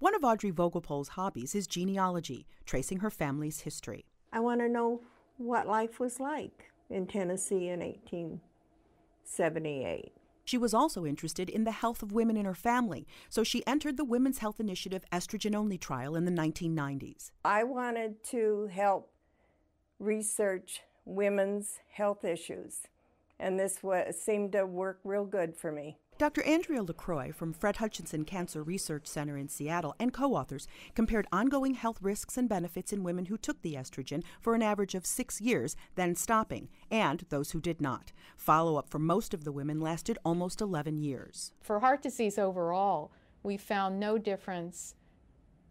One of Audrey Vogelpohl's hobbies is genealogy, tracing her family's history. I want to know what life was like in Tennessee in 1878. She was also interested in the health of women in her family, so she entered the Women's Health Initiative estrogen only trial in the 1990s. I wanted to help research women's health issues, and this was, seemed to work real good for me. Dr. Andrea LaCroix from Fred Hutchinson Cancer Research Center in Seattle and co authors compared ongoing health risks and benefits in women who took the estrogen for an average of six years, then stopping, and those who did not. Follow up for most of the women lasted almost 11 years. For heart disease overall, we found no difference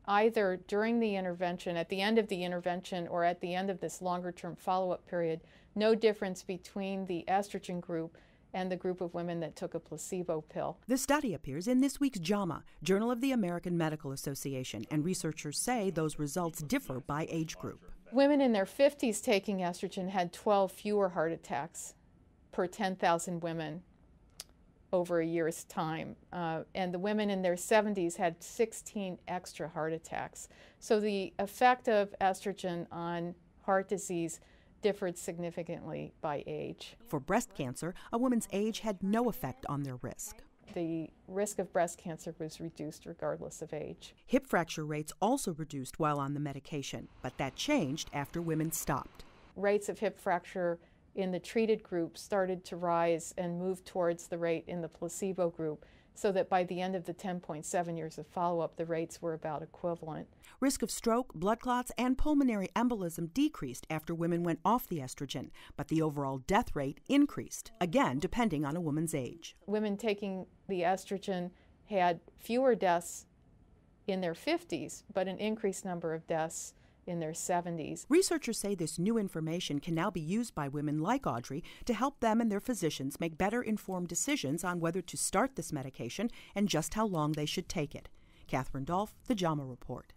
either during the intervention, at the end of the intervention, or at the end of this longer term follow up period, no difference between the estrogen group and the group of women that took a placebo pill. The study appears in this week's JAMA, Journal of the American Medical Association, and researchers say those results differ by age group. Women in their 50s taking estrogen had 12 fewer heart attacks per 10,000 women over a year's time. Uh, and the women in their 70s had 16 extra heart attacks. So the effect of estrogen on heart disease differed significantly by age. For breast cancer, a woman's age had no effect on their risk. The risk of breast cancer was reduced regardless of age. Hip fracture rates also reduced while on the medication, but that changed after women stopped. Rates of hip fracture in the treated group started to rise and move towards the rate in the placebo group so that by the end of the 10.7 years of follow up, the rates were about equivalent. Risk of stroke, blood clots, and pulmonary embolism decreased after women went off the estrogen, but the overall death rate increased, again, depending on a woman's age. Women taking the estrogen had fewer deaths in their 50s, but an increased number of deaths in their 70s. Researchers say this new information can now be used by women like Audrey to help them and their physicians make better informed decisions on whether to start this medication and just how long they should take it. Catherine Dolph, The JAMA Report.